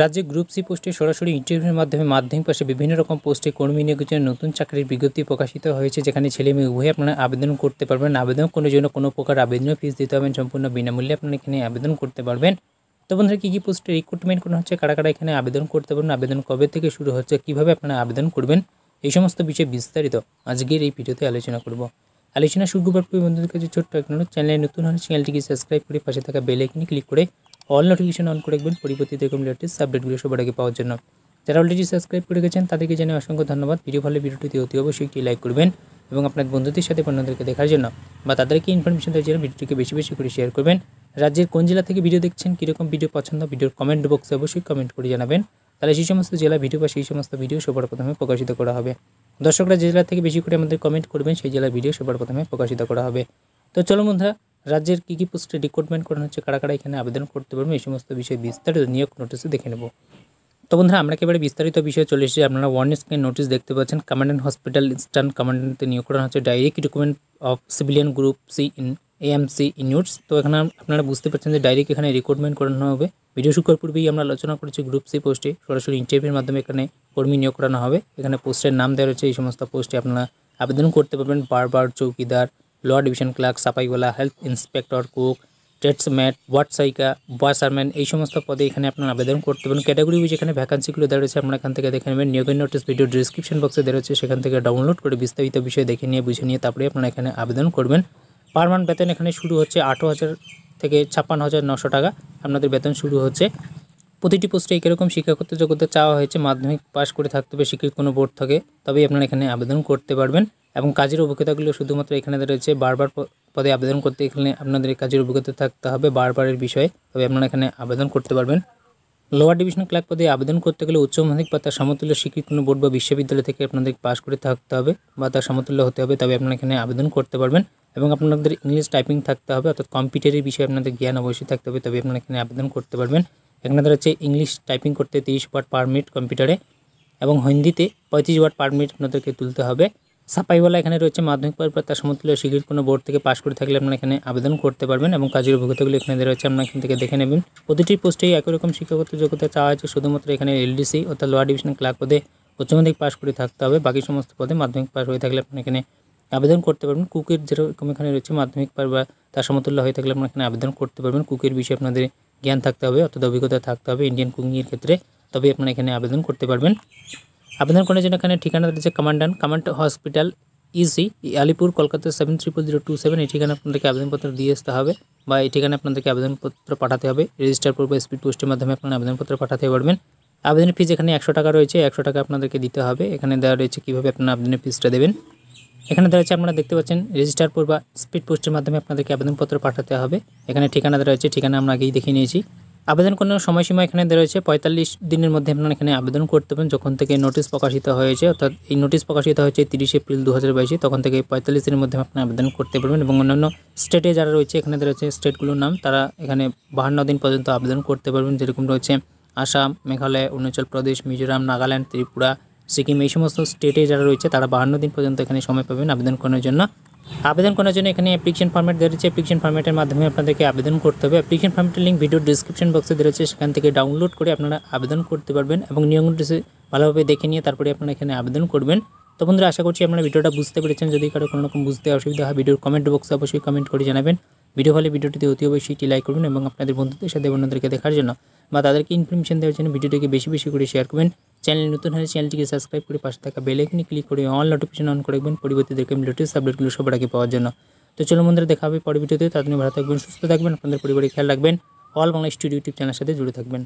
রাজ্যে group C পোস্টে সরাসরি ইন্টারভিউর মাধ্যমে মাধ্যমিক পাশে বিভিন্ন রকম পোস্টে কর্মী নিয়োগের জন্য নতুন চাকরির বিজ্ঞপ্তি প্রকাশিত হয়েছে যেখানে ছেলে মেয়ে উভয়ে আপনারা আবেদন করতে পারবেন আবেদন করার জন্য কোনো প্রকার আবেদন ফিস দিতে হবেন সম্পূর্ণ বিনামূল্যে আপনারা এখানে আবেদন করতে পারবেন তো বন্ধুরা কী কী পোস্টে রিক্রুটমেন্ট করা হচ্ছে কারা কারা এখানে আবেদন করতে পারবেন আবেদন কবে থেকে শুরু হচ্ছে কীভাবে আপনারা আবেদন করবেন এই সমস্ত বিষয়ে বিস্তারিত আজকের এই ভিডিওতে আলোচনা করব আলোচনা শুরু করার পূর্বে বন্ধুদের কাছে ছোট্ট একটা চ্যানেলে নতুন হলে চ্যানেলটিকে সাবস্ক্রাইব করে পাশে থাকা বেল আইকনে ক্লিক করে অল নোটিফিকেশন অন করে রাখবেন পরিবর্তিত এরকম লেটেস্ট আপডেটগুলো সবার আগে পাওয়ার জন্য যারা অলরেডি সাবস্ক্রাইব করে গেছেন তাদেরকে জানিয়ে অসংখ্য ধন্যবাদ ভিডিও ভালো ভিডিওটিতে অতি অবশ্যই একটি লাইক করবেন এবং আপনার বন্ধুদের সাথে অন্যদেরকে দেখার জন্য বা তাদেরকে ইনফরমেশন দেওয়ার জন্য ভিডিওটিকে বেশি বেশি করে শেয়ার করবেন রাজ্যের কোন জেলা থেকে ভিডিও দেখছেন কীরকম ভিডিও পছন্দ ভিডিওর কমেন্ট বক্সে অবশ্যই কমেন্ট করে জানাবেন তাহলে সেই সমস্ত জেলা ভিডিও বা সেই সমস্ত ভিডিও সবার প্রথমে প্রকাশিত করা হবে দর্শকরা যে জেলা থেকে বেশি করে আমাদের কমেন্ট করবেন সেই জেলার ভিডিও সবার প্রথমে প্রকাশিত করা হবে তো চলো বন্ধুরা রাজ্যের কী কী পোস্টে রিক্রুটমেন্ট করানো হচ্ছে কারা কারা এখানে আবেদন করতে পারবে এই সমস্ত বিষয়ে বিস্তারিত নিয়োগ নোটিশে দেখে নেব তো বন্ধুরা আমরা একেবারে বিস্তারিত বিষয়ে চলে এসেছি আপনারা ওয়ার্ন স্ক্রিন নোটিশ দেখতে পাচ্ছেন কমান্ডেন্ট হসপিটাল ইস্টার্ন কমান্ডেন্টে নিয়োগ করানো হচ্ছে direct recruitment of civilian group C in AMC units তো এখানে আপনারা বুঝতে পারছেন যে ডাইরেক্ট এখানে রিক্রুটমেন্ট করানো হবে ভিডিও শুকর পূর্বেই আমরা আলোচনা করেছি গ্রুপ সি পোস্টে সরাসরি ইন্টারভিউর মাধ্যমে এখানে কর্মী নিয়োগ করানো হবে এখানে পোস্টের নাম দেওয়া রয়েছে এই সমস্ত পোস্টে আপনারা আবেদন করতে পারবেন বারবার চৌকিদার ল ডিভিশন ক্লার্ক সাপাইওয়ালা হেলথ ইন্সপেক্টর কুক ট্রেডসম্যাট ওয়াটসাইকা বয়সারম্যান এই সমস্ত পদে এখানে আপনার আবেদন করতে পারেন ক্যাটাগরি ওই যেখানে ভ্যাকান্সিগুলো দেওয়া রয়েছে আপনারা এখান থেকে দেখে নেবেন নিয়োগের নোটিস ভিডিও ডিসক্রিপশন বক্সে দেওয়া রয়েছে সেখান থেকে ডাউনলোড করে বিস্তারিত বিষয় দেখে নিয়ে বুঝে নিয়ে তারপরে আপনারা এখানে আবেদন করবেন পার মান্থ বেতন এখানে শুরু হচ্ছে আঠেরো হাজার থেকে ছাপ্পান্ন হাজার নশো টাকা আপনাদের বেতন শুরু হচ্ছে প্রতিটি পোস্টে এরকম শিক্ষাগত যোগ্যতা চাওয়া হয়েছে মাধ্যমিক পাশ করে থাকতে হবে শিক্ষিত কোনো বোর্ড থাকে তবেই আপনারা এখানে আবেদন করতে পারবেন এবং কাজের অভিজ্ঞতাগুলো শুধুমাত্র এখানে রয়েছে বারবার পদে আবেদন করতে এখানে আপনাদের কাজের অভিজ্ঞতা থাকতে হবে বারবারের বিষয়ে তবে আপনারা এখানে আবেদন করতে পারবেন লোয়ার ডিভিশন ক্লার্ক পদে আবেদন করতে গেলে উচ্চ মাধ্যমিক বা তার সমতুল্য শিক্ষিত কোনো বোর্ড বা বিশ্ববিদ্যালয় থেকে আপনাদের পাশ করে থাকতে হবে বা তার সমতুল্য হতে হবে তবে আপনারা এখানে আবেদন করতে পারবেন এবং আপনাদের ইংলিশ টাইপিং থাকতে হবে অর্থাৎ কম্পিউটারের বিষয়ে আপনাদের জ্ঞান অবশ্যই থাকতে হবে তবে আপনারা এখানে আবেদন করতে পারবেন এখানে হচ্ছে ইংলিশ টাইপিং করতে তিরিশ ওয়াট পার মিনিট কম্পিউটারে এবং হিন্দিতে পঁয়ত্রিশ ওয়াট পার মিনিট আপনাদেরকে তুলতে হবে সাপাইওয়ালা এখানে রয়েছে মাধ্যমিক পরীক্ষা তার সমতুল্য শিক্ষিত কোনো বোর্ড থেকে পাশ করে থাকলে আপনারা এখানে আবেদন করতে পারবেন এবং কাজের অভিজ্ঞতাগুলো এখানে রয়েছে আপনারা এখান থেকে দেখে নেবেন প্রতিটি পোস্টেই একই রকম শিক্ষাগত যোগ্যতা চাওয়া হয়েছে শুধুমাত্র এখানে এলডিসি অর্থাৎ লোয়ার ডিভিশন ক্লার্ক পদে মাধ্যমিক পাশ করে থাকতে হবে বাকি সমস্ত পদে মাধ্যমিক পাশ হয়ে থাকলে আপনারা এখানে আবেদন করতে পারবেন কুকের যেরকম এখানে রয়েছে মাধ্যমিক পার বা তার সমতুল্য হয়ে থাকলে আপনারা এখানে আবেদন করতে পারবেন কুকের বিষয়ে আপনাদের জ্ঞান থাকতে হবে অর্থাৎ অভিজ্ঞতা থাকতে হবে ইন্ডিয়ান কুকিংয়ের ক্ষেত্রে তবে আপনারা এখানে আবেদন করতে পারবেন আবেদন করার জন্য এখানে ঠিকানা রয়েছে command command hospital EC Alipur Kolkata seven triple zero two seven এই ঠিকানা আপনাদেরকে আবেদনপত্র দিয়ে আসতে হবে বা এই ঠিকানা আপনাদেরকে আবেদনপত্র পাঠাতে হবে রেজিস্টার পূর্বে স্পিড পোস্টের মাধ্যমে আপনারা আবেদনপত্র পাঠাতে পারবেন আবেদনের ফিজ এখানে একশো টাকা রয়েছে একশো টাকা আপনাদেরকে দিতে হবে এখানে দেওয়া রয়েছে কীভাবে আপনারা আবেদনের ফিজটা দেবেন এখানে দেখা যাচ্ছে আপনারা দেখতে পাচ্ছেন রেজিস্টার বা স্পিড পোস্টের মাধ্যমে আপনাদেরকে আবেদনপত্র পাঠাতে হবে এখানে ঠিকানা দেওয়া আছে ঠিকানা আমরা আগেই দেখে নিয়েছি আবেদন করার সময়সীমা এখানে দেওয়া রয়েছে পঁয়তাল্লিশ দিনের মধ্যে আপনারা এখানে আবেদন করতে পারেন যখন থেকে নোটিশ প্রকাশিত হয়েছে অর্থাৎ এই নোটিশ প্রকাশিত হয়েছে তিরিশ এপ্রিল দু তখন থেকে পঁয়তাল্লিশ দিনের মধ্যে আপনি আবেদন করতে পারবেন এবং অন্যান্য স্টেটে যারা রয়েছে এখানে রয়েছে স্টেটগুলোর নাম তারা এখানে বাহান্ন দিন পর্যন্ত আবেদন করতে পারবেন যেরকম রয়েছে আসাম মেঘালয় অরুণাচল প্রদেশ মিজোরাম নাগাল্যান্ড ত্রিপুরা সিকিম এই সমস্ত স্টেটে যারা রয়েছে তারা বাহান্ন দিন পর্যন্ত এখানে সময় পাবেন আবেদন করার জন্য আবেদন করার জন্য এখানে অ্যাপ্লিকেশন ফর্মেট দেওয়া রয়েছে অ্যাপ্লিকেশন ফর্মেটের মাধ্যমে আপনাদেরকে আবেদন করতে হবে অ্যাপ্লিকেশন ফর্মেটের লিঙ্ক ভিডিও ডিসক্রিপশন বক্সে দেওয়া রয়েছে সেখান থেকে ডাউনলোড করে আপনারা আবেদন করতে পারবেন এবং নিয়মগুলি ভালোভাবে দেখে নিয়ে তারপরে আপনারা এখানে আবেদন করবেন তো বন্ধুরা আশা করছি আপনারা ভিডিওটা বুঝতে পেরেছেন যদি কারো কোনো রকম বুঝতে অসুবিধা হয় ভিডিওর কমেন্ট বক্সে অবশ্যই কমেন্ট করে জানাবেন ভিডিও হলে ভিডিওটিতে অতি অবশ্যই একটি লাইক করবেন এবং আপনাদের বন্ধুদের সাথে অন্যদেরকে দেখার জন্য বা তাদেরকে ইনফরমেশন দেওয়ার জন্য ভিডিওটিকে বেশি বেশি করে শেয়ার করবেন চ্যানেল নতুন হলে চ্যানেলটিকে সাবস্ক্রাইব করে পাশে থাকা বেলাইকনে ক্লিক করে অল নোটিফিকেশন অন করে রাখবেন পরবর্তী দেখবেন লেটেস্ট আপডেটগুলো সবার আগে পাওয়ার জন্য তো চলো বন্ধুরা দেখা হবে পরের ভিডিওতে ভালো থাকবেন সুস্থ থাকবেন আপনাদের পরিবারের খেয়াল রাখবেন অল বাংলা স্টুডিও ইউটিউব চ্যানেলের সাথে জুড়ে থাকবেন